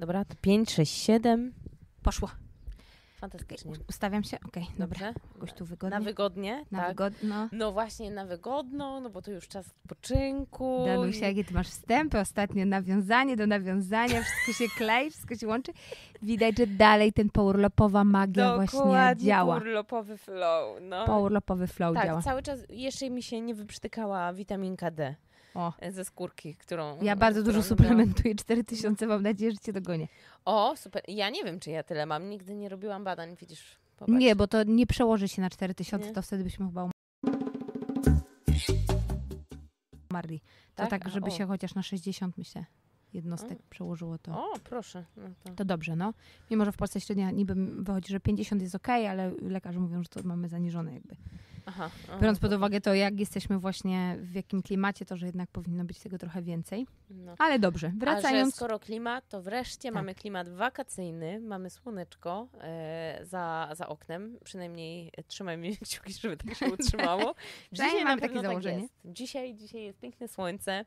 Dobra, to 5, 6, 7. Poszło. Fantastycznie. Ustawiam się? Okej, okay, dobra. Jakoś tu wygodnie. Na wygodnie, na tak. Wygodno. No właśnie, na wygodno, no bo to już czas odpoczynku. Danusia, jakie ty masz wstępy, ostatnio nawiązanie do nawiązania, wszystko się klei, wszystko się łączy. Widać, że dalej ten pourlopowa magia Dokładnie właśnie działa. pourlopowy flow. No. Pourlopowy flow tak, działa. cały czas jeszcze mi się nie wyprztykała witaminka D. O. ze skórki, którą... Ja bardzo którą dużo suplementuję, 4000, mam nadzieję, że cię dogonię. O, super. Ja nie wiem, czy ja tyle mam. Nigdy nie robiłam badań, widzisz. Popatrz. Nie, bo to nie przełoży się na 4000, nie. to wtedy byśmy chyba um- umarli. To tak, tak żeby o. się chociaż na 60, myślę jednostek o. przełożyło to. O, proszę. No to. to. dobrze, no. Mimo, że w Polsce średnia niby wychodzi, że 50 jest ok, ale lekarze mówią, że to mamy zaniżone jakby. Aha, aha, Biorąc pod uwagę to, jak jesteśmy właśnie w jakim klimacie, to że jednak powinno być tego trochę więcej. No. Ale dobrze, wracając. A że skoro klimat, to wreszcie tak. mamy klimat wakacyjny, mamy słoneczko e, za, za oknem. Przynajmniej trzymajmy kciuki, żeby tak się utrzymało. Dzisiaj mamy takie tak założenie. Tak dzisiaj, dzisiaj jest piękne słońce.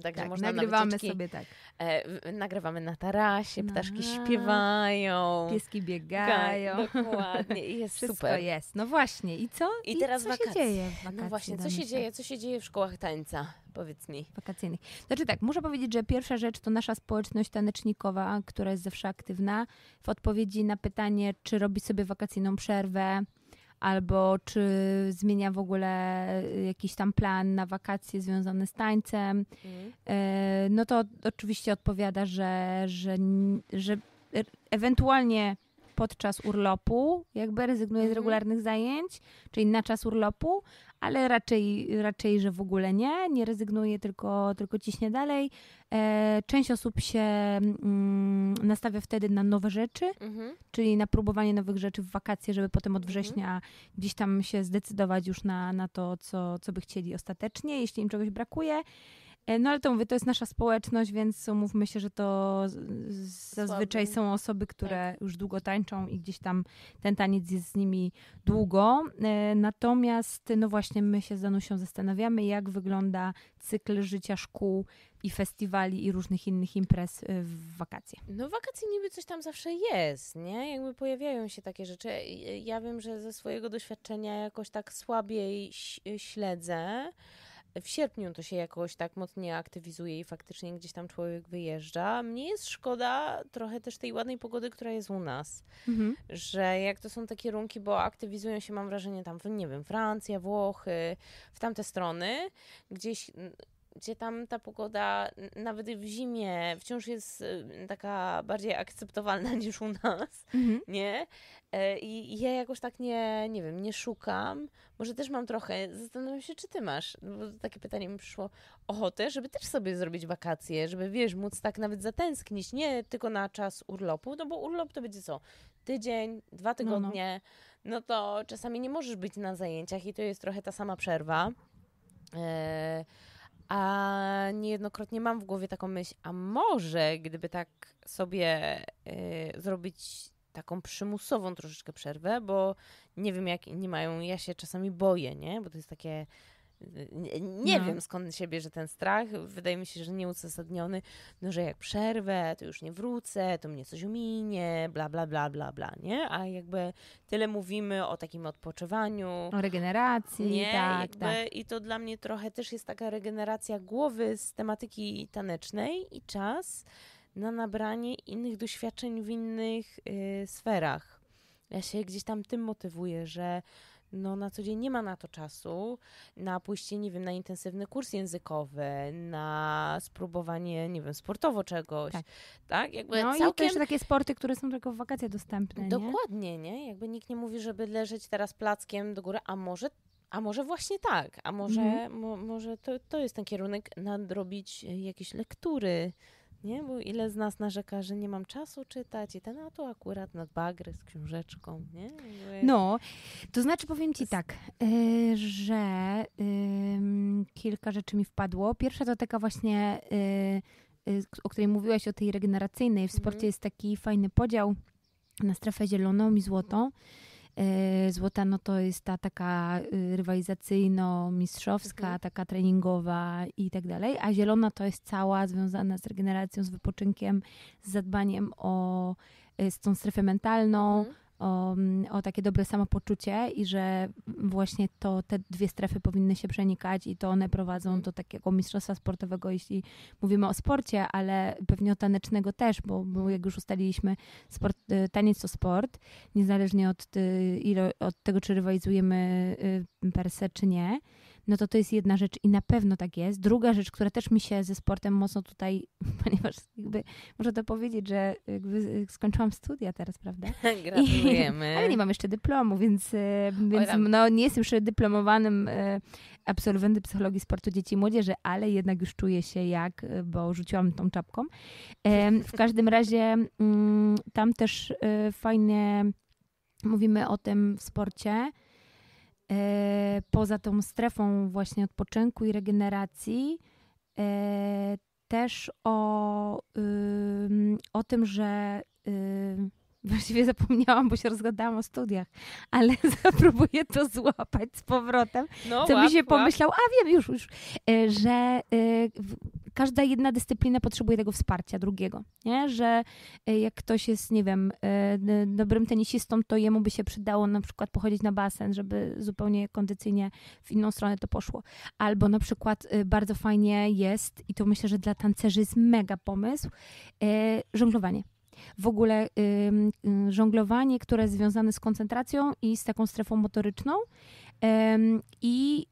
Także tak, można nagrywamy sobie tak. E, nagrywamy na tarasie, no. ptaszki śpiewają. Pieski biegają. dokładnie i jest Wszystko super. jest. No właśnie, i co? I, I teraz co wakacje. się dzieje wakacje, No właśnie, co się dzieje? Co się dzieje w szkołach tańca? Powiedz mi. Wakacyjnych. Znaczy tak, muszę powiedzieć, że pierwsza rzecz to nasza społeczność tanecznikowa, która jest zawsze aktywna w odpowiedzi na pytanie, czy robi sobie wakacyjną przerwę, albo czy zmienia w ogóle y, jakiś tam plan na wakacje związane z tańcem, mhm. y, no to oczywiście odpowiada, że, że, że ewentualnie podczas urlopu jakby rezygnuje z mhm. regularnych zajęć, czyli na czas urlopu, ale raczej, raczej że w ogóle nie, nie rezygnuje, tylko, tylko ciśnie dalej. E, część osób się mm, nastawia wtedy na nowe rzeczy, mhm. czyli na próbowanie nowych rzeczy w wakacje, żeby potem od mhm. września mhm. gdzieś tam się zdecydować już na, na to, co, co by chcieli ostatecznie, jeśli im czegoś brakuje. E, no ale to mówię, to jest nasza społeczność, więc umówmy się, że to zazwyczaj są osoby, które tak. już długo tańczą i gdzieś tam ten taniec jest z nimi długo. E, natomiast, no właśnie, my się z Danusią zastanawiamy, jak wygląda cykl życia szkół i festiwali i różnych innych imprez e, w wakacje. No wakacje niby coś tam zawsze jest, nie? Jakby pojawiają się takie rzeczy. Ja wiem, że ze swojego doświadczenia jakoś tak słabiej śledzę w sierpniu to się jakoś tak mocniej aktywizuje i faktycznie gdzieś tam człowiek wyjeżdża. Mnie jest szkoda trochę też tej ładnej pogody, która jest u nas, mhm. że jak to są te kierunki, bo aktywizują się, mam wrażenie, tam, nie wiem, Francja, Włochy, w tamte strony, gdzieś gdzie tam ta pogoda nawet w zimie wciąż jest y, taka bardziej akceptowalna niż u nas, mhm. nie? E, I ja jakoś tak nie, nie wiem, nie szukam. Może też mam trochę, zastanawiam się, czy ty masz, no bo takie pytanie mi przyszło, ochotę, żeby też sobie zrobić wakacje, żeby, wiesz, móc tak nawet zatęsknić, nie tylko na czas urlopu, no bo urlop to będzie co? Tydzień, dwa tygodnie, no, no. no to czasami nie możesz być na zajęciach i to jest trochę ta sama przerwa. Yy, a niejednokrotnie mam w głowie taką myśl, a może gdyby tak sobie y, zrobić taką przymusową troszeczkę przerwę, bo nie wiem jak nie mają, ja się czasami boję, nie? Bo to jest takie nie, nie no. wiem skąd się bierze ten strach. Wydaje mi się, że nieuzasadniony, no że jak przerwę, to już nie wrócę, to mnie coś uminie, bla, bla, bla, bla, bla, nie? A jakby tyle mówimy o takim odpoczywaniu. O regeneracji, nie? Tak, jakby, tak. I to dla mnie trochę też jest taka regeneracja głowy z tematyki tanecznej i czas na nabranie innych doświadczeń w innych yy, sferach. Ja się gdzieś tam tym motywuję, że no na co dzień nie ma na to czasu, na pójście, nie wiem, na intensywny kurs językowy, na spróbowanie, nie wiem, sportowo czegoś, tak? tak? Jakby no całkiem... i też takie sporty, które są tylko w wakacje dostępne, Dokładnie, nie? nie? Jakby nikt nie mówi, żeby leżeć teraz plackiem do góry, a może a może właśnie tak, a może, mm. mo, może to, to jest ten kierunek nadrobić jakieś lektury, nie, bo ile z nas narzeka, że nie mam czasu czytać i ten, a tu akurat nad bagry z książeczką, nie? No, to znaczy powiem ci tak, e, że kilka rzeczy mi wpadło. Pierwsza to taka właśnie, e, e, o której mówiłaś, o tej regeneracyjnej. W sporcie mhm. jest taki fajny podział na strefę zieloną i złotą. E, złota no to jest ta taka y, rywalizacyjno-mistrzowska, mhm. taka treningowa i tak dalej, a zielona to jest cała związana z regeneracją, z wypoczynkiem, z zadbaniem o y, z tą strefę mentalną, mhm o, mm, o takie dobre samopoczucie i że właśnie to te dwie strefy powinny się przenikać i to one prowadzą mhm. do takiego mistrzostwa sportowego, jeśli mówimy o sporcie, ale pewnie o tanecznego też, bo, bo jak już ustaliliśmy, sport, y, taniec to sport, niezależnie od, y, od tego, czy rywalizujemy y, per se, czy nie no to to jest jedna rzecz i na pewno tak jest. Druga rzecz, która też mi się ze sportem mocno tutaj, ponieważ jakby można to powiedzieć, że skończyłam studia teraz, prawda? Gratulujemy. I, ale nie mam jeszcze dyplomu, więc, e, więc no, nie jestem jeszcze dyplomowanym e, absolwentem psychologii sportu dzieci i młodzieży, ale jednak już czuję się jak, e, bo rzuciłam tą czapką. W każdym razie mm, tam też fajnie mówimy o tym w sporcie, E, poza tą strefą właśnie odpoczynku i regeneracji, e, też o, o tym, że właściwie zapomniałam, bo się rozgadałam o studiach, ale spróbuję to złapać z powrotem, no, co łap, mi się łap. pomyślał, a wiem już, już e, że e, każda jedna dyscyplina potrzebuje tego wsparcia drugiego, nie? że e, jak ktoś jest, nie wiem, dobrym tenisistą, to jemu by się przydało na przykład pochodzić na basen, żeby zupełnie kondycyjnie w inną stronę to poszło. Albo na przykład bardzo fajnie jest, i to myślę, że dla tancerzy jest mega pomysł, żonglowanie. W ogóle żonglowanie, które jest związane z koncentracją i z taką strefą motoryczną. I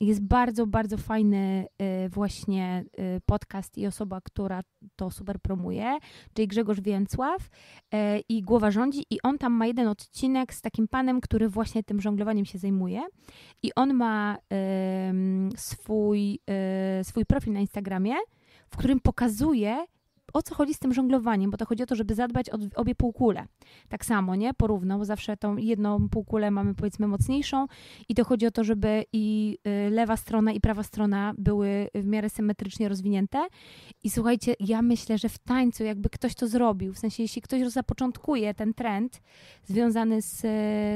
jest bardzo, bardzo fajny y, właśnie y, podcast i osoba, która to super promuje, czyli Grzegorz Więcław e, i Głowa Rządzi. I on tam ma jeden odcinek z takim panem, który właśnie tym żonglowaniem się zajmuje. I on ma swój, e, swój profil na Instagramie, w którym pokazuje, o co chodzi z tym żonglowaniem? Bo to chodzi o to, żeby zadbać o obie półkule. Tak samo, nie? Porówno, bo zawsze tą jedną półkulę mamy powiedzmy mocniejszą i to chodzi o to, żeby i y, lewa strona i prawa strona były w miarę symetrycznie rozwinięte. I słuchajcie, ja myślę, że w tańcu jakby ktoś to zrobił, w sensie jeśli ktoś zapoczątkuje ten trend związany z,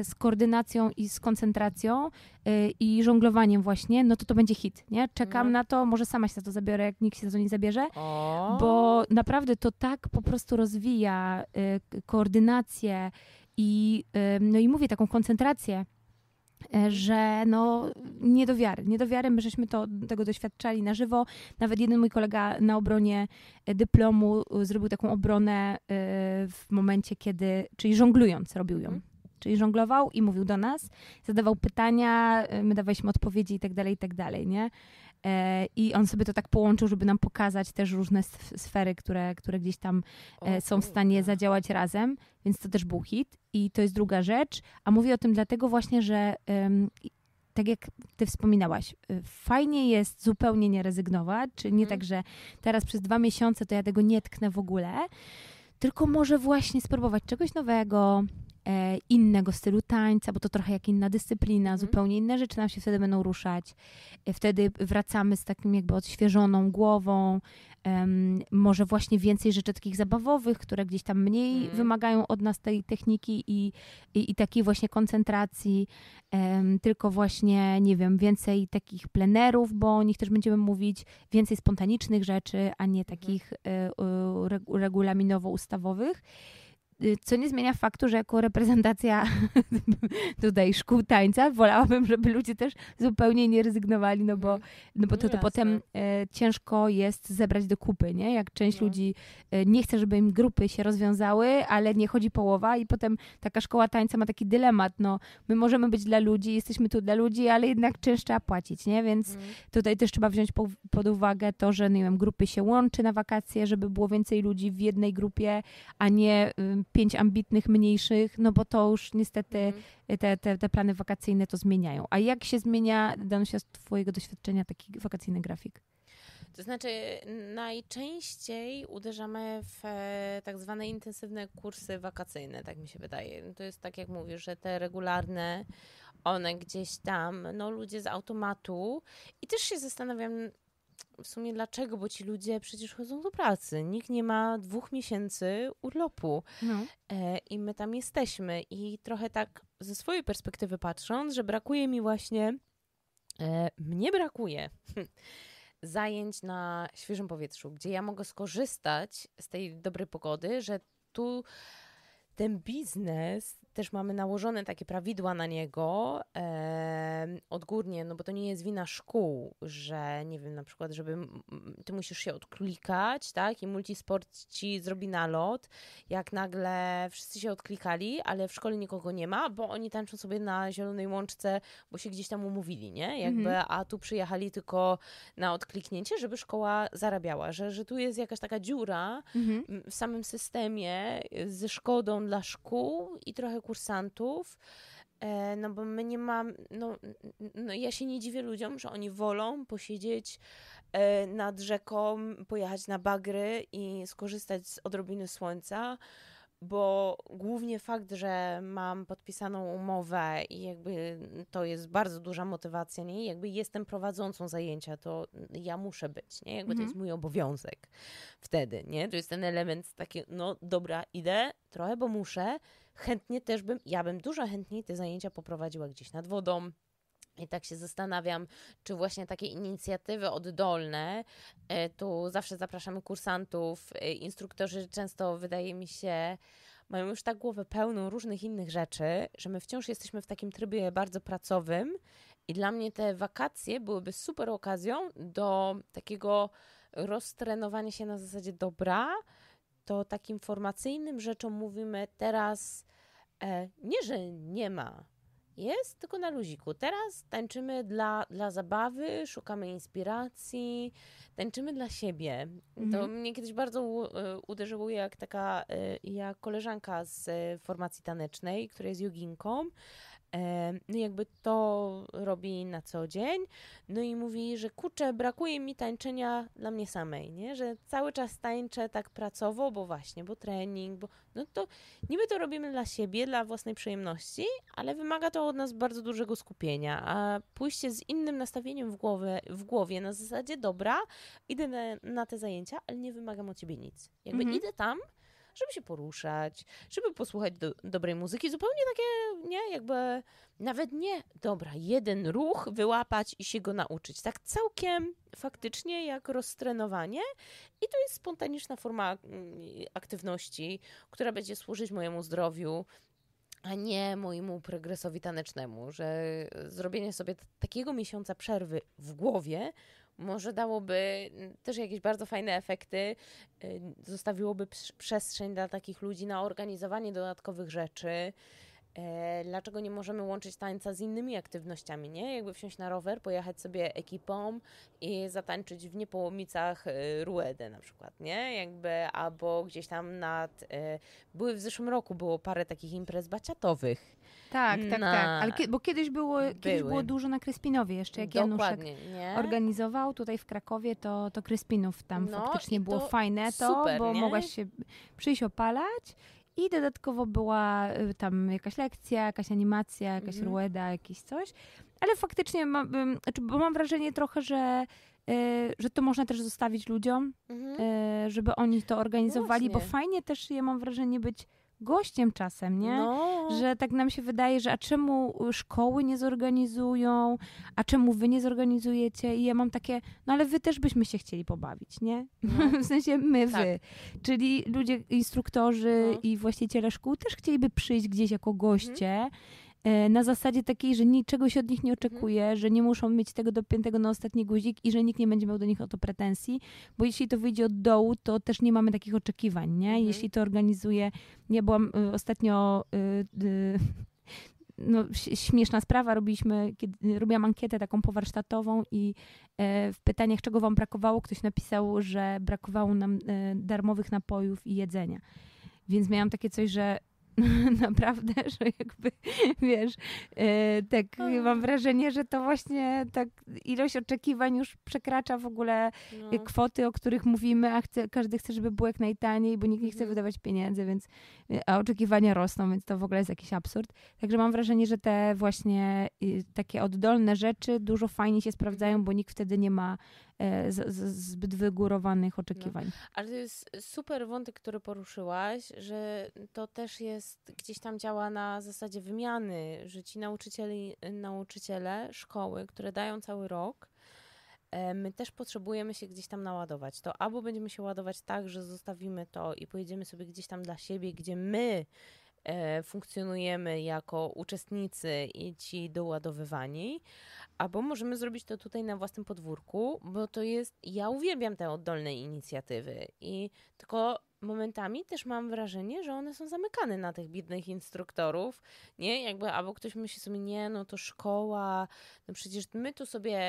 z koordynacją i z koncentracją y, i żonglowaniem właśnie, no to to będzie hit, nie? Czekam no. na to, może sama się za to zabiorę, jak nikt się za to nie zabierze, o. bo naprawdę to tak po prostu rozwija y, koordynację i, no i mówię, taką koncentrację, e, że no nie do wiary, nie do wiary, my żeśmy to, tego doświadczali na żywo. Nawet jeden mój kolega na obronie e, dyplomu e, zrobił taką obronę w momencie, kiedy, czyli żonglując robił ją. Mhm. Czyli żonglował i mówił do nas, zadawał pytania, my dawaliśmy odpowiedzi i tak dalej, i tak dalej, nie? E, I on sobie to tak połączył, żeby nam pokazać też różne sfery, które, które gdzieś tam e, o, są w stanie zadziałać razem, więc to też był hit. I to jest druga rzecz. A mówię o tym dlatego właśnie, że tak jak ty wspominałaś, y, fajnie jest zupełnie nie rezygnować, czy nie mhm. tak, że teraz przez dwa miesiące to ja tego nie tknę w ogóle, tylko może właśnie spróbować czegoś nowego, E, innego stylu tańca, bo to trochę jak inna dyscyplina, mm. zupełnie inne rzeczy nam się wtedy będą ruszać. E, wtedy wracamy z takim jakby odświeżoną głową, um, może właśnie więcej rzeczy takich zabawowych, które gdzieś tam mniej mm. wymagają od nas tej techniki i, i, i takiej właśnie koncentracji, um, tylko właśnie, nie wiem, więcej takich plenerów, bo o nich też będziemy mówić, więcej spontanicznych rzeczy, a nie mhm. takich mm. y, y, regulaminowo-ustawowych. Y, co nie zmienia faktu, że jako reprezentacja tutaj szkół tańca wolałabym, żeby ludzie też zupełnie nie rezygnowali, no bo, mhm. no bo no to, to potem e, ciężko jest zebrać do kupy, nie? Jak część no. ludzi e, nie chce, żeby im grupy się rozwiązały, ale nie chodzi połowa i potem taka szkoła tańca ma taki dylemat, no my możemy być dla ludzi, jesteśmy tu dla ludzi, ale jednak czynsz trzeba płacić, nie? Więc mm. tutaj też trzeba wziąć po, pod uwagę to, że nie wiem, grupy się łączy na wakacje, żeby było więcej ludzi w jednej grupie, a nie pięć ambitnych, mniejszych, no bo to już niestety mhm. y, te, te, te, plany wakacyjne to zmieniają. A jak się zmienia, Danusia, z Twojego doświadczenia taki wakacyjny grafik? To znaczy, najczęściej uderzamy w e, tak zwane intensywne kursy wakacyjne, tak mi się wydaje. To jest tak, jak mówisz, że te regularne, one gdzieś tam, no ludzie z automatu. I też się zastanawiam, w sumie dlaczego, bo ci ludzie przecież chodzą do pracy. Nikt nie ma dwóch miesięcy urlopu no. e, i my tam jesteśmy. I trochę tak ze swojej perspektywy patrząc, że brakuje mi właśnie, e, mnie brakuje zajęć na świeżym powietrzu, gdzie ja mogę skorzystać z tej dobrej pogody, że tu ten biznes, też mamy nałożone takie prawidła na niego. E, odgórnie, no bo to nie jest wina szkół, że nie wiem, na przykład, żeby ty musisz się odklikać, tak? I multisport ci zrobi nalot, jak nagle wszyscy się odklikali, ale w szkole nikogo nie ma, bo oni tańczą sobie na zielonej łączce, bo się gdzieś tam umówili, nie? Jakby, mhm. a tu przyjechali tylko na odkliknięcie, żeby szkoła zarabiała, że, że tu jest jakaś taka dziura mhm. w samym systemie y, ze szkodą dla szkół i trochę kursantów. E, no bo my nie mam no, no, ja się nie dziwię ludziom, że oni wolą posiedzieć e, nad rzeką, pojechać na bagry i skorzystać z odrobiny słońca, bo głównie fakt, że mam podpisaną umowę i jakby to jest bardzo duża motywacja, nie? Jakby jestem prowadzącą zajęcia, to ja muszę być, nie? Jakby mhm. to jest mhm. mój obowiązek wtedy, nie? To jest ten element taki, no dobra, idę trochę, bo muszę, chętnie też bym, ja bym dużo chętniej te zajęcia poprowadziła gdzieś nad wodą, i tak się zastanawiam, czy właśnie takie inicjatywy oddolne, e, tu zawsze zapraszamy kursantów, e, instruktorzy często wydaje mi się, mają już tak głowę pełną różnych innych rzeczy, że my wciąż jesteśmy w takim trybie bardzo pracowym i dla mnie te wakacje byłyby super okazją do takiego roztrenowania się na zasadzie dobra, to takim informacyjnym rzeczom mówimy teraz e, nie, że nie ma, jest tylko na luziku. Teraz tańczymy dla, dla zabawy, szukamy inspiracji, tańczymy dla siebie. Mhm. To mnie kiedyś bardzo u, e, uderzyło, jak taka e, jak koleżanka z formacji tanecznej, która jest joginką, E, no jakby to robi na co dzień. No i mówi, że kurczę, brakuje mi tańczenia dla mnie samej, nie? Że cały czas tańczę tak pracowo, bo właśnie, bo trening, bo no to niby to robimy dla siebie, dla własnej przyjemności, ale wymaga to od nas bardzo dużego skupienia, a pójście z innym nastawieniem w, głowie w głowie na zasadzie dobra, idę na, na te zajęcia, ale nie wymagam od ciebie nic. Jakby mhm. idę tam, żeby się poruszać, żeby posłuchać do, dobrej muzyki. Zupełnie takie, nie, jakby nawet nie, dobra, jeden ruch wyłapać i się go nauczyć. Tak całkiem faktycznie jak roztrenowanie i to jest spontaniczna forma mm, aktywności, która będzie służyć mojemu zdrowiu, a nie mojemu progresowi tanecznemu, że zrobienie sobie takiego miesiąca przerwy w głowie może dałoby mm, też jakieś bardzo fajne efekty, y, zostawiłoby przestrzeń dla takich ludzi na organizowanie dodatkowych rzeczy. E, dlaczego nie możemy łączyć tańca z innymi aktywnościami, nie? Jakby wsiąść na rower, pojechać sobie ekipą i zatańczyć w Niepołomicach y, Ruedę na przykład, nie? Jakby, albo gdzieś tam nad... Y, były w zeszłym roku, było parę takich imprez baciatowych, tak, tak, na... tak. Ale ki bo kiedyś było, kiedyś było dużo na Kryspinowie jeszcze, jak Dokładnie, Januszek nie? organizował tutaj w Krakowie, to, to Kryspinów tam no, faktycznie było fajne to, super, bo nie? mogłaś się przyjść opalać i dodatkowo była y, tam jakaś lekcja, jakaś animacja, jakaś mhm. rueda, jakieś coś. Ale faktycznie, mam, y, znaczy, bo mam wrażenie trochę, że y, że to można też zostawić ludziom, mhm. żeby oni to organizowali, Właśnie. bo fajnie też, ja mam wrażenie, być gościem czasem, nie? No. Że tak nam się wydaje, że a czemu szkoły nie zorganizują, a czemu wy nie zorganizujecie? I ja mam takie, no ale wy też byśmy się chcieli pobawić, nie? No. w sensie my, tak. wy. Czyli ludzie, instruktorzy no. i właściciele szkół też chcieliby przyjść gdzieś jako goście mhm. E, na zasadzie takiej, że niczego się od nich nie mhm. oczekuje, że nie muszą mieć tego dopiętego na ostatni guzik i że nikt nie będzie miał do nich o to pretensji, bo jeśli to wyjdzie od dołu, to też nie mamy takich oczekiwań, nie? Mhm. Jeśli to organizuje, ja byłam y, ostatnio y, y, no, śmieszna sprawa, robiliśmy, kiedy, robiłam ankietę taką powarsztatową i e, w pytaniach, czego wam brakowało, ktoś napisał, że brakowało nam e, darmowych napojów i jedzenia. Więc miałam takie coś, że naprawdę, że jakby, wiesz, e, tak no, no. mam wrażenie, że to właśnie tak ilość oczekiwań już przekracza w ogóle no. E, kwoty, o których mówimy, a chce, każdy chce, żeby było jak najtaniej, bo nikt nie chce mhm. wydawać pieniędzy, więc, e, a oczekiwania rosną, więc to w ogóle jest jakiś absurd. Także mam wrażenie, że te właśnie takie oddolne rzeczy dużo fajnie się sprawdzają, bo nikt wtedy nie ma E, z, z, zbyt wygórowanych no. oczekiwań. No. Ale to jest super wątek, który poruszyłaś, że to też jest gdzieś tam działa na zasadzie wymiany, że ci nauczycieli, nauczyciele, szkoły, które dają cały rok, e, my też potrzebujemy się gdzieś tam naładować. To albo będziemy się ładować tak, że zostawimy to i pojedziemy sobie gdzieś tam dla siebie, gdzie my E, funkcjonujemy jako uczestnicy i ci doładowywani, albo możemy zrobić to tutaj na własnym podwórku, bo to jest, ja uwielbiam te oddolne inicjatywy i tylko momentami też mam wrażenie, że one są zamykane na tych biednych instruktorów, nie? Jakby albo ktoś myśli sobie, nie, no to szkoła, no przecież my tu sobie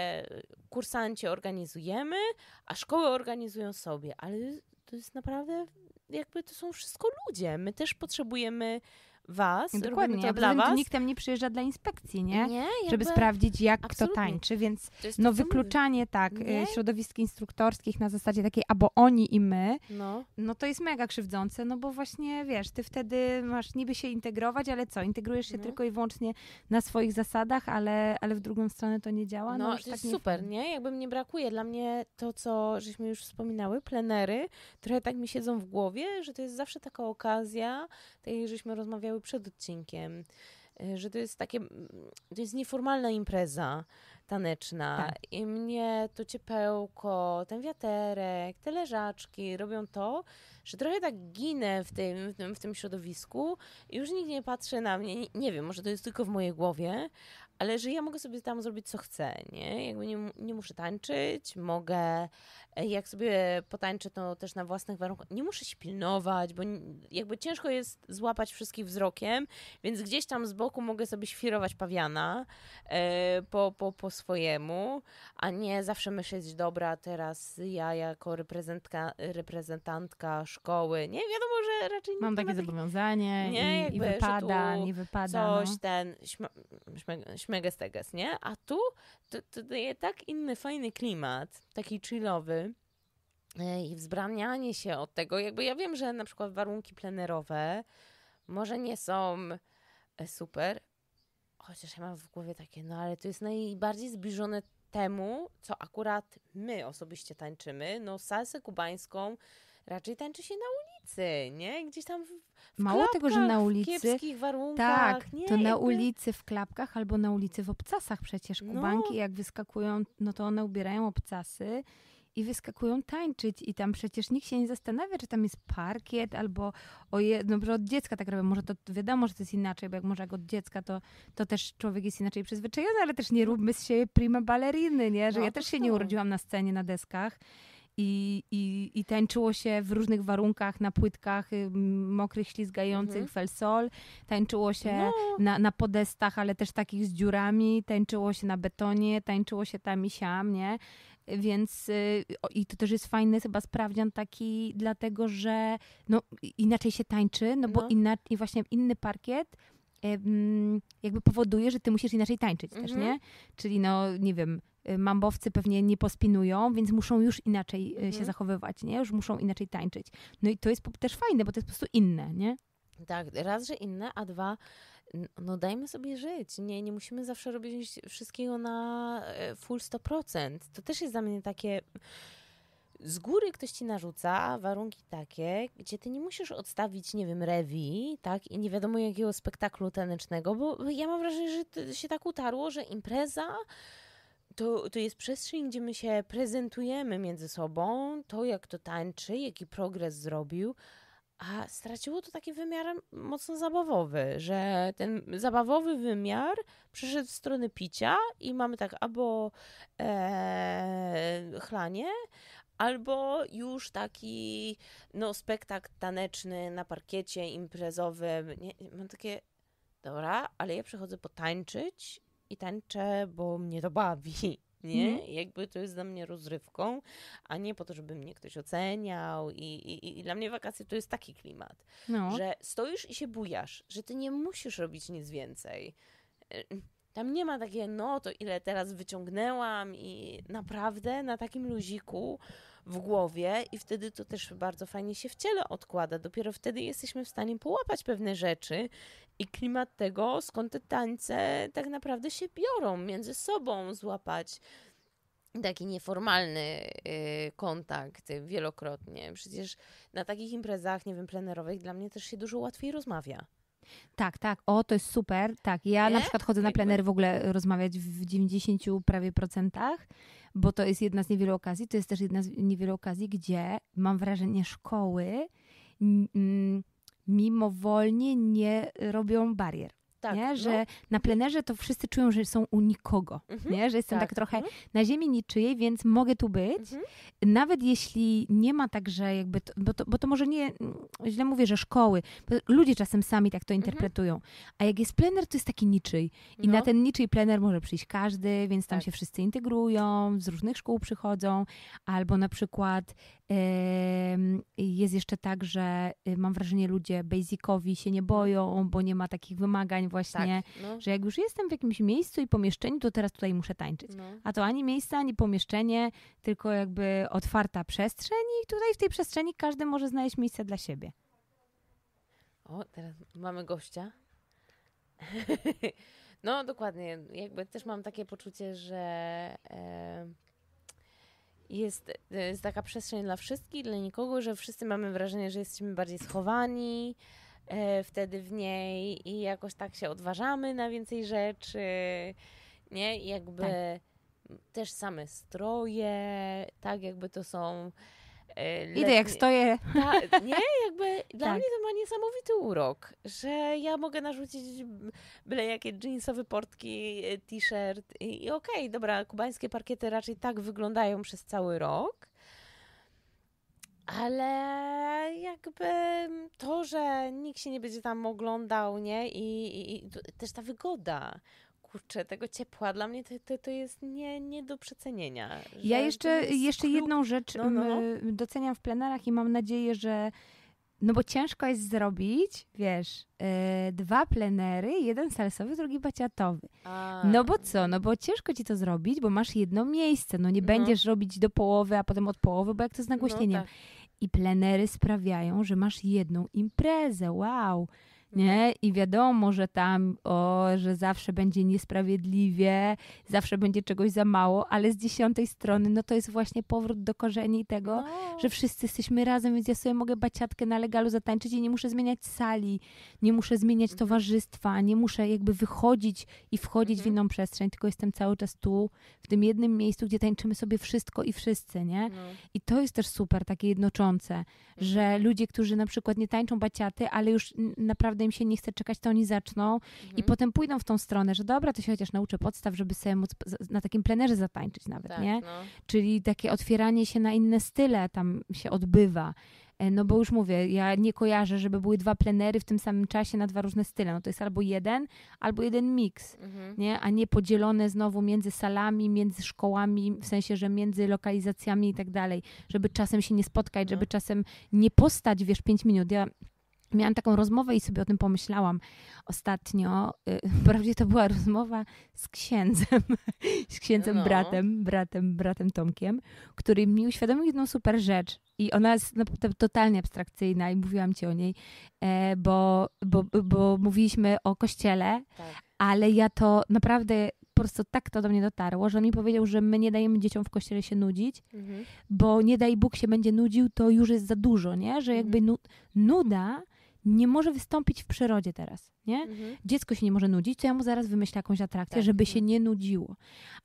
kursanci organizujemy, a szkoły organizują sobie, ale to jest naprawdę jakby to są wszystko ludzie. My też potrzebujemy was. No dokładnie, to dla was. nikt tam nie przyjeżdża dla inspekcji, nie? nie Żeby sprawdzić, jak absolutnie. kto tańczy, więc no wykluczanie mówię. tak y, nie? środowisk instruktorskich na zasadzie takiej albo oni i my, no. no to jest mega krzywdzące, no bo właśnie wiesz, ty wtedy masz niby się integrować, ale co, integrujesz się no. tylko i wyłącznie na swoich zasadach, ale, ale w drugą stronę to nie działa. No, no to jest tak super, nie... nie? Jakby mnie brakuje. Dla mnie to, co żeśmy już wspominały, plenery, trochę tak mi siedzą w głowie, że to jest zawsze taka okazja, tak jak żeśmy rozmawiały przed odcinkiem, y, że to jest takie, mm, to jest nieformalna impreza taneczna tak. i mnie to ciepełko, ten wiaterek, te leżaczki robią to, że trochę tak ginę w tym, w tym, w tym środowisku i już nikt nie patrzy na mnie, nie, nie wiem, może to jest tylko w mojej głowie, ale że ja mogę sobie tam zrobić co chcę, nie? Jakby nie, nie muszę tańczyć, mogę, e, jak sobie potańczę, to też na własnych warunkach, nie muszę się pilnować, bo jakby ciężko jest złapać wszystkich wzrokiem, więc gdzieś tam z boku mogę sobie świrować pawiana e, po, po, po swojemu, a nie zawsze myśleć, dobra, teraz ja jako reprezentka, reprezentantka szkoły, nie? Wiadomo, że raczej nie Mam takie ma taki... zobowiązanie nie, i, i wypada, tu, nie wypada. Coś, no. ten, śma, śma, śma jakiś mega steges, nie? A tu to, to daje tak inny, fajny klimat, taki chillowy e, i wzbranianie się od tego. Jakby ja wiem, że na przykład warunki plenerowe może nie są e, super, chociaż ja mam w głowie takie, no ale to jest najbardziej zbliżone temu, co akurat my osobiście tańczymy. No salsę kubańską raczej tańczy się na ulicy ulicy, nie? Gdzieś tam w, w Mało klapkach, tego, że na ulicy. W kiepskich warunkach. Tak, nie? to na ulicy w klapkach albo na ulicy w obcasach przecież. Kubanki no. jak wyskakują, no to one ubierają obcasy i wyskakują tańczyć i tam przecież nikt się nie zastanawia, czy tam jest parkiet albo oje, no że od dziecka tak robią, może to wiadomo, że to jest inaczej, bo jak może jak od dziecka, to, to też człowiek jest inaczej przyzwyczajony, ale też nie róbmy z siebie prima baleriny, nie? Że no, ja też się nie tak. urodziłam na scenie, na deskach i, i, i tańczyło się w różnych warunkach, na płytkach y, mokrych, ślizgających, mhm. felsol, tańczyło się no. na, na podestach, ale też takich z dziurami, tańczyło się na betonie, tańczyło się tam i siam, nie? Więc y, i to też jest fajny chyba sprawdzian taki, dlatego że no, inaczej się tańczy, no bo no. Inaczej, właśnie inny parkiet jakby powoduje, że ty musisz inaczej tańczyć mhm. też, nie? Czyli no, nie wiem, Y, mambowcy pewnie nie pospinują, więc muszą już inaczej y, mhm. się zachowywać, nie? Już muszą inaczej tańczyć. No i to jest też fajne, bo to jest po prostu inne, nie? Tak, raz, że inne, a dwa, no dajmy sobie żyć. Nie, nie musimy zawsze robić wszystkiego na e, full 100%. To też jest dla mnie takie z góry ktoś ci narzuca warunki takie, gdzie ty nie musisz odstawić, nie wiem, rewi, tak, i nie wiadomo jakiego spektaklu tanecznego, bo ja mam wrażenie, że się tak utarło, że impreza to, to jest przestrzeń, gdzie my się prezentujemy między sobą, to jak to tańczy, jaki progres zrobił, a straciło to taki wymiar mocno zabawowy, że ten zabawowy wymiar przeszedł w stronę picia i mamy tak albo e, chlanie, albo już taki no, spektakl taneczny na parkiecie imprezowym. Nie, mam takie, dobra, ale ja przychodzę potańczyć i tańczę, bo mnie to bawi. Nie? Mm. Jakby to jest dla mnie rozrywką, a nie po to, żeby mnie ktoś oceniał. I, i, i dla mnie wakacje to jest taki klimat, no. że stoisz i się bujasz, że ty nie musisz robić nic więcej. E, tam nie ma takie, no to ile teraz wyciągnęłam i naprawdę na takim luziku w głowie i wtedy to też bardzo fajnie się w ciele odkłada. Dopiero wtedy jesteśmy w stanie połapać pewne rzeczy i klimat tego, skąd te tańce tak naprawdę się biorą, między sobą złapać taki nieformalny y, kontakt wielokrotnie. Przecież na takich imprezach, nie wiem, plenerowych dla mnie też się dużo łatwiej rozmawia. Tak, tak. O, to jest super. Tak, ja Nie? na przykład chodzę na plener w ogóle rozmawiać w 90 prawie procentach, bo to jest jedna z niewielu okazji. To jest też jedna z niewielu okazji, gdzie mam wrażenie szkoły mm, mimowolnie nie robią barier. Tak, nie? No. Że no. na plenerze to wszyscy czują, że są u nikogo, mhm, nie? że jestem tak, tak trochę mhm. na ziemi niczyjej, więc mogę tu być. Mhm. Nawet jeśli nie ma także jakby, to, bo, to, bo to może nie, źle mówię, że szkoły, ludzie czasem sami tak to mhm. interpretują, a jak jest plener, to jest taki niczyj i no. na ten niczyj plener może przyjść każdy, więc tam tak. się wszyscy integrują, z różnych szkół przychodzą, albo na przykład jest jeszcze tak, że y, mam wrażenie ludzie basicowi się nie boją, bo nie ma takich wymagań właśnie, tak, no. że jak już jestem w jakimś miejscu i pomieszczeniu, to teraz tutaj muszę tańczyć. No. A to ani miejsce, ani pomieszczenie, tylko jakby otwarta przestrzeń i tutaj w tej przestrzeni każdy może znaleźć miejsce dla siebie. O, teraz mamy gościa. no, dokładnie. Jakby też mam takie poczucie, że e, jest, jest taka przestrzeń dla wszystkich, dla nikogo, że wszyscy mamy wrażenie, że jesteśmy bardziej schowani, E, wtedy w niej i jakoś tak się odważamy na więcej rzeczy, nie? I jakby tak. też same stroje, tak jakby to są... Letnie. Idę jak stoję. Ta, nie, jakby dla tak. mnie to ma niesamowity urok, że ja mogę narzucić byle jakie jeansowe portki, e, t-shirt i, i okej, okay, dobra, kubańskie parkiety raczej tak wyglądają przez cały rok, ale jakby to, że nikt się nie będzie tam oglądał, nie? I, i, i też ta wygoda. Kurczę, tego ciepła dla mnie to, to, to jest nie, nie do przecenienia. Ja jeszcze, jeszcze jedną rzecz no, mm, no. no. Y, doceniam w plenerach i mam nadzieję, że no bo ciężko jest zrobić, wiesz, yy, dwa plenery, jeden salsowy, drugi baciatowy. A. No bo co? No bo ciężko ci to zrobić, bo masz jedno miejsce. No nie no. będziesz robić do połowy, a potem od połowy, bo jak to z no nagłośnieniem. No, tak i plenery sprawiają, że masz jedną imprezę. Wow! nie? I wiadomo, że tam, o, że zawsze będzie niesprawiedliwie, zawsze będzie czegoś za mało, ale z dziesiątej strony, no to jest właśnie powrót do korzeni tego, no. że wszyscy jesteśmy razem, więc ja sobie mogę baciatkę na legalu zatańczyć i nie muszę zmieniać sali, nie muszę zmieniać mhm. towarzystwa, nie muszę jakby wychodzić i wchodzić mhm. w inną przestrzeń, tylko jestem cały czas tu, w tym jednym miejscu, gdzie tańczymy sobie wszystko i wszyscy, nie? No. I to jest też super, takie jednoczące, mhm. że ludzie, którzy na przykład nie tańczą baciaty, ale już naprawdę im się nie chce czekać, to oni zaczną mhm. i potem pójdą w tą stronę, że dobra, to się chociaż nauczę podstaw, żeby sobie móc na takim plenerze zatańczyć nawet, tak, nie? No. Czyli takie otwieranie się na inne style tam się odbywa. E, no bo już mówię, ja nie kojarzę, żeby były dwa plenery w tym samym czasie na dwa różne style. No to jest albo jeden, albo jeden miks, mhm. nie? a nie podzielone znowu między salami, między szkołami, w sensie, że między lokalizacjami i tak dalej, żeby czasem się nie spotkać, no. żeby czasem nie postać, wiesz, pięć minut. Ja Miałam taką rozmowę i sobie o tym pomyślałam ostatnio. Y, wprawdzie to była rozmowa z księdzem, z księdzem no. bratem, bratem, bratem Tomkiem, który mi uświadomił jedną super rzecz. I ona jest no, totalnie abstrakcyjna i mówiłam ci o niej, e, bo, bo, bo mówiliśmy o kościele, tak. ale ja to naprawdę po prostu tak to do mnie dotarło, że on mi powiedział, że my nie dajemy dzieciom w kościele się nudzić, mhm. bo nie daj Bóg się będzie nudził, to już jest za dużo, nie? Że jakby mhm. nuda nie może wystąpić w przyrodzie teraz, nie? Mhm. Dziecko się nie może nudzić, to ja mu zaraz wymyślę jakąś atrakcję, tak. żeby mhm. się nie nudziło.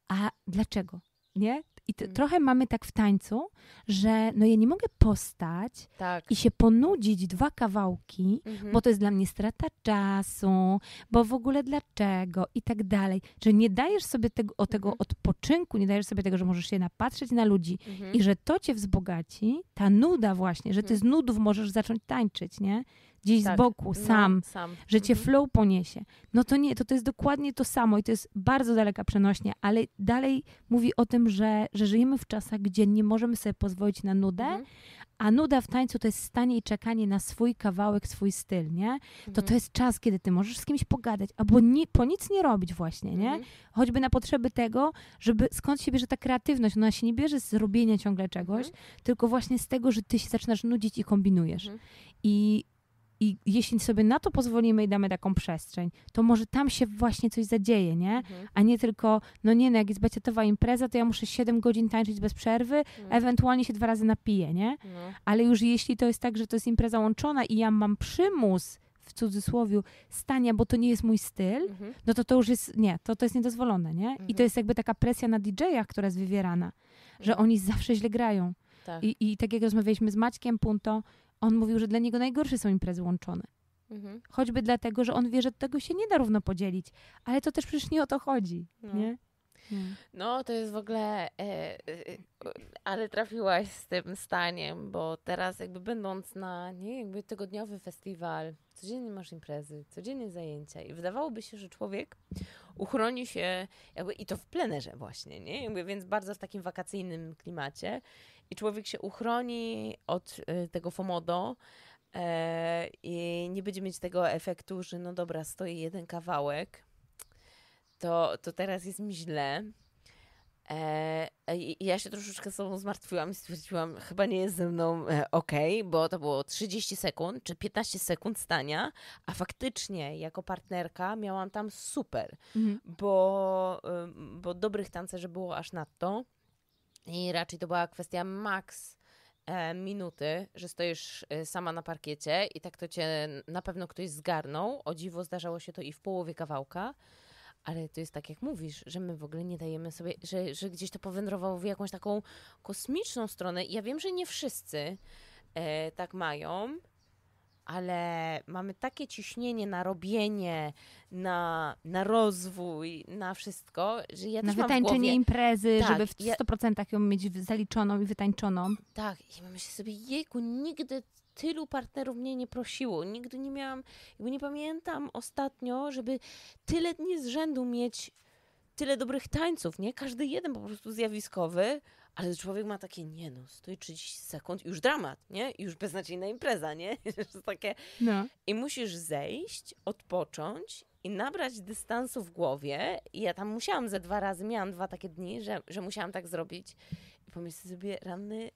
A dlaczego? Nie? I to, mhm. trochę mamy tak w tańcu, że no ja nie mogę postać tak. i się ponudzić dwa kawałki, mhm. bo to jest dla mnie strata czasu, bo w ogóle dlaczego i tak dalej. Że nie dajesz sobie tego, o tego mhm. odpoczynku, nie dajesz sobie tego, że możesz się napatrzeć na ludzi mhm. i że to cię wzbogaci, ta nuda właśnie, że ty mhm. z nudów możesz zacząć tańczyć, nie? gdzieś tak, z boku, no, sam, no, sam, że cię mhm. flow poniesie. No to nie, to, to jest dokładnie to samo i to jest bardzo daleka przenośnie, ale dalej mówi o tym, że, że żyjemy w czasach, gdzie nie możemy sobie pozwolić na nudę, mhm. a nuda w tańcu to jest stanie i czekanie na swój kawałek, swój styl, nie? To mhm. to jest czas, kiedy ty możesz z kimś pogadać, albo ni, po nic nie robić właśnie, nie? Mhm. Choćby na potrzeby tego, żeby skąd się bierze ta kreatywność, no ona się nie bierze z robienia ciągle czegoś, mhm. tylko właśnie z tego, że ty się zaczynasz nudzić i kombinujesz. Mhm. I i jeśli sobie na to pozwolimy i damy taką przestrzeń, to może tam się właśnie coś zadzieje, nie? Mhm. A nie tylko, no nie, no jak jest beciatowa impreza, to ja muszę 7 godzin tańczyć bez przerwy, mhm. ewentualnie się dwa razy napiję, nie? Mhm. Ale już jeśli to jest tak, że to jest impreza łączona i ja mam przymus w cudzysłowie stania, bo to nie jest mój styl, mhm. no to to już jest, nie, to, to jest niedozwolone, nie? Mhm. I to mhm. jest jakby taka presja na DJ-ach, która jest wywierana, że mhm. oni zawsze źle grają. Tak. I, I tak jak rozmawialiśmy z Maćkiem Punto, on mówił, że dla niego najgorsze są imprezy łączone. Mhm. Choćby dlatego, że on wie, że tego się nie da równo podzielić. Ale to też przecież nie o to chodzi, no. nie? No, to jest w ogóle, e, e, e, ale trafiłaś z tym staniem, bo teraz jakby będąc na, nie, jakby tygodniowy festiwal, codziennie masz imprezy, codziennie zajęcia i wydawałoby się, że człowiek uchroni się jakby i to w plenerze właśnie, nie? Jakby, więc bardzo w takim wakacyjnym klimacie i człowiek się uchroni od y, tego FOMODO e, i nie będzie mieć tego efektu, że no dobra, stoi jeden kawałek, to, to teraz jest mi źle. E, ja się troszeczkę sobą zmartwiłam i stwierdziłam, chyba nie jest ze mną e, ok, bo to było 30 sekund czy 15 sekund stania, a faktycznie jako partnerka miałam tam super, mhm. bo, y, bo dobrych tancerzy było aż nadto. I raczej to była kwestia maks e, minuty, że stoisz e, sama na parkiecie i tak to cię na pewno ktoś zgarnął. O dziwo zdarzało się to i w połowie kawałka. Ale to jest tak, jak mówisz, że my w ogóle nie dajemy sobie, że, że gdzieś to powędrowało w jakąś taką kosmiczną stronę. I ja wiem, że nie wszyscy e, tak mają, ale mamy takie ciśnienie na robienie, na, na rozwój, na wszystko, że ja na też wytańczenie głowie, imprezy, tak, żeby w 100% ja, ją mieć zaliczoną i wytańczoną. Tak, ja myślę sobie, jejku, nigdy tylu partnerów mnie nie prosiło. Nigdy nie miałam, jakby nie pamiętam ostatnio, żeby tyle dni z rzędu mieć tyle dobrych tańców, nie? Każdy jeden po prostu zjawiskowy, ale człowiek ma takie, nie no, stoi 30 sekund, już dramat, nie? Już beznadziejna impreza, nie? takie... No. I musisz zejść, odpocząć i nabrać dystansu w głowie. I ja tam musiałam ze dwa razy, miałam dwa takie dni, że, że musiałam tak zrobić. I pomyślę sobie, ranny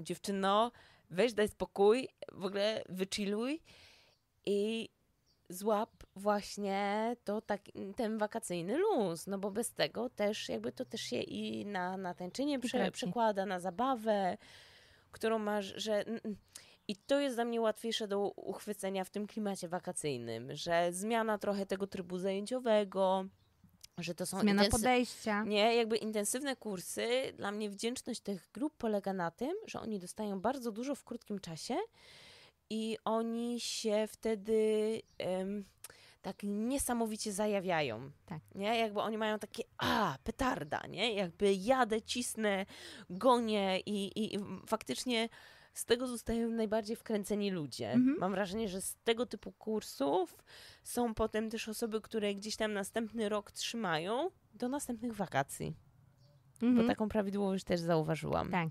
dziewczyno, weź daj spokój, w ogóle wychiluj. I złap właśnie to tak, ten wakacyjny luz, no bo bez tego też jakby to też się i na, na tańczenie prze, przekłada, na zabawę, którą masz, że... I to jest dla mnie łatwiejsze do uchwycenia w tym klimacie wakacyjnym, że zmiana trochę tego trybu zajęciowego, że to są zmiana podejścia. Nie, jakby intensywne kursy, dla mnie wdzięczność tych grup polega na tym, że oni dostają bardzo dużo w krótkim czasie i oni się wtedy um, tak niesamowicie zajawiają. Tak. Nie? Jakby oni mają takie, a, petarda, nie? Jakby jadę, cisnę, gonię i, i, faktycznie z tego zostają najbardziej wkręceni ludzie. Mhm. Mam wrażenie, że z tego typu kursów są potem też osoby, które gdzieś tam następny rok trzymają do następnych wakacji. Mhm. Bo taką prawidłowość też zauważyłam. Tak.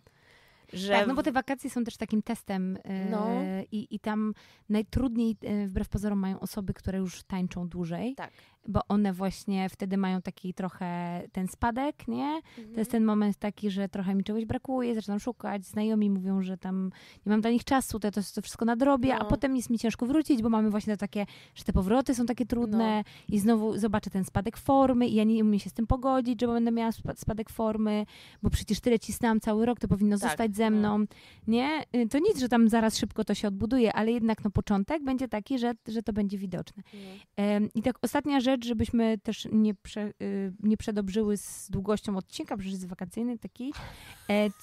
Że... Tak, no bo te wakacje są też takim testem e, no. i, i tam najtrudniej e, wbrew pozorom mają osoby, które już tańczą dłużej. Tak bo one właśnie wtedy mają taki trochę ten spadek, nie? Mhm. To jest mhm. ten moment taki, że trochę mi czegoś brakuje, zaczynam szukać, znajomi mówią, że tam nie mam dla nich czasu, to, to, wszystko nadrobię, no. a potem jest mi ciężko wrócić, bo mamy właśnie takie, że te powroty są takie trudne no. i znowu zobaczę ten spadek formy i ja nie umiem się z tym pogodzić, że będę miała spadek formy, bo przecież tyle cisnęłam cały rok, to powinno tak. zostać ze mną, no. nie? Y, to nic, że tam zaraz szybko to się odbuduje, ale jednak no początek będzie taki, że, że to będzie widoczne. No. I tak ostatnia rzecz, rzecz, żebyśmy też nie, prze, y, nie przedobrzyły z długością odcinka, przecież jest wakacyjny taki,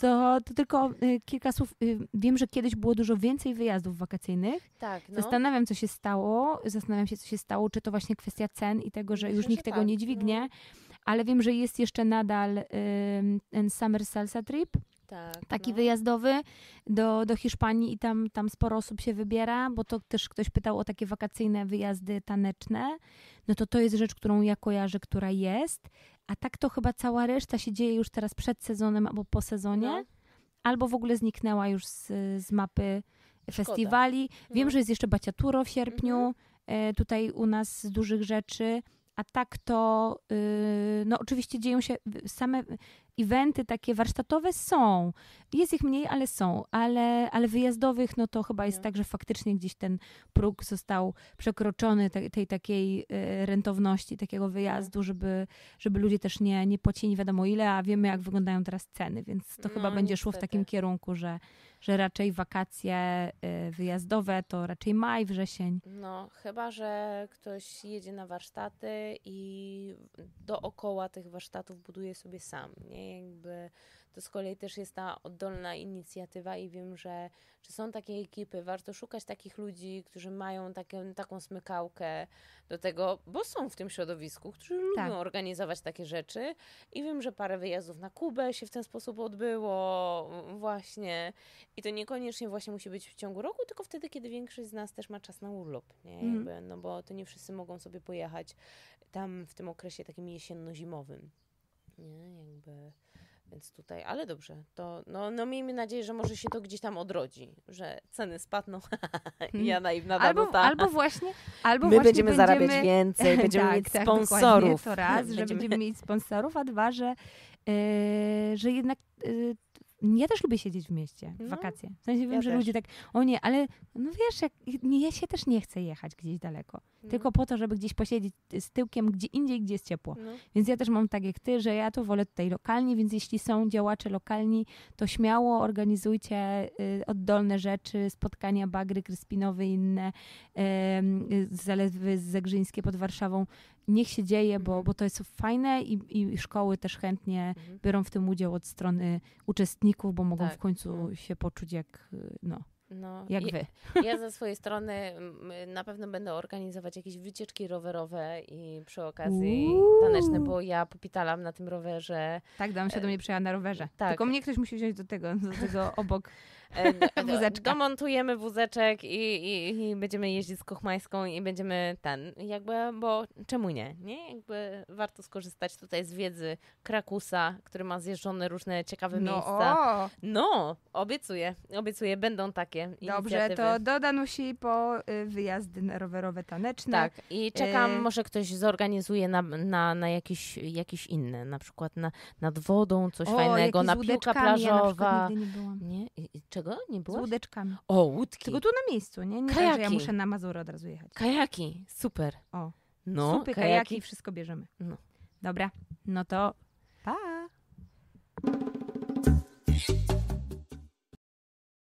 to, e, to tylko y, kilka słów. Y, wiem, że kiedyś było dużo więcej wyjazdów wakacyjnych. Tak, no. Zastanawiam, co się stało. Zastanawiam się, co się stało, czy to właśnie kwestia cen i tego, że Myślę, już nikt że tego tak. nie no. dźwignie. No. Ale wiem, że jest jeszcze nadal ten Summer Salsa Trip tak, taki no. wyjazdowy do, do Hiszpanii i tam, tam sporo osób się wybiera, bo to też ktoś pytał o takie wakacyjne wyjazdy taneczne. No to to jest rzecz, którą ja kojarzę, która jest. A tak to chyba cała reszta się dzieje już teraz przed sezonem albo po sezonie, no. albo w ogóle zniknęła już z, z mapy Szkoda. festiwali. Wiem, no. że jest jeszcze Baciaturo w sierpniu, mhm. e, tutaj u nas z dużych rzeczy. A tak to, yy, no oczywiście dzieją się same eventy takie warsztatowe są. Jest ich mniej, ale są. Ale, ale wyjazdowych, no to chyba jest no. tak, że faktycznie gdzieś ten próg został przekroczony tej, tej takiej y, rentowności, takiego no. wyjazdu, żeby, żeby ludzie też nie, nie płacili wiadomo ile, a wiemy jak wyglądają teraz ceny, więc to no, chyba będzie niestety. szło w takim kierunku, że, że raczej wakacje y, wyjazdowe to raczej maj, wrzesień. No, chyba, że ktoś jedzie na warsztaty i dookoła tych warsztatów buduje sobie sam, nie? jakby to z kolei też jest ta oddolna inicjatywa i wiem, że, że są takie ekipy, warto szukać takich ludzi, którzy mają takie, taką smykałkę do tego, bo są w tym środowisku, którzy tak. lubią organizować takie rzeczy i wiem, że parę wyjazdów na Kubę się w ten sposób odbyło właśnie i to niekoniecznie właśnie musi być w ciągu roku, tylko wtedy, kiedy większość z nas też ma czas na urlop, nie? Mhm. Jakby, no bo to nie wszyscy mogą sobie pojechać tam w tym okresie takim jesienno-zimowym nie? Jakby, więc tutaj, ale dobrze, to no, no miejmy nadzieję, że może się to gdzieś tam odrodzi, że ceny spadną hmm. ja naiwna albo, ta. albo właśnie, albo My właśnie będziemy, będziemy zarabiać więcej, tak, będziemy tak, mieć tak, sponsorów. To raz, że będziemy... będziemy mieć sponsorów, a dwa, że, yy, że jednak yy, ja też lubię siedzieć w mieście w no. wakacje. W sensie wiem, ja że też. ludzie tak, o nie, ale no wiesz, jak, nie, ja się też nie chcę jechać gdzieś daleko. No. Tylko po to, żeby gdzieś posiedzieć z tyłkiem gdzie indziej, gdzie jest ciepło. No. Więc ja też mam tak jak ty, że ja to wolę tutaj lokalnie, więc jeśli są działacze lokalni, to śmiało organizujcie y, oddolne rzeczy, spotkania bagry kryspinowe inne, y, zalewy zegrzyńskie pod Warszawą niech się dzieje, bo, mhm. bo to jest fajne i, i szkoły też chętnie mhm. biorą w tym udział od strony uczestników, bo mogą tak. w końcu mhm. się poczuć jak y, no. No, jak ja, wy. Ja ze swojej strony mm, y, na pewno będę organizować jakieś wycieczki rowerowe i przy okazji Uuu. taneczne, bo ja popitalam na tym rowerze. Tak, dam się do e, mnie przejechać na rowerze. Tak. Tylko mnie ktoś musi wziąć do tego, do tego obok E, Wózeczka. Domontujemy wózeczek i, i, i, będziemy jeździć z Kuchmańską i będziemy ten, jakby, bo czemu nie, nie? Jakby warto skorzystać tutaj z wiedzy Krakusa, który ma zjeżdżone różne ciekawe no, miejsca. O. No, obiecuję, obiecuję, będą takie Dobrze, to do Danusi po y, wyjazdy rowerowe taneczne. Tak, i y, czekam, y może ktoś zorganizuje na, na, na jakieś, jakieś inne, na przykład na, nad wodą coś o, fajnego, na piłka plażowa. Ja na nie, nie? I, i, Czego? Nie było? Z łódeczkami. O, łódki. Tylko tu na miejscu, nie? Nie tak, kajaki. tak, ja muszę na Mazury od razu jechać. Kajaki, super. O, no, supy, kajaki. kajaki, wszystko bierzemy. No. Dobra, no to pa!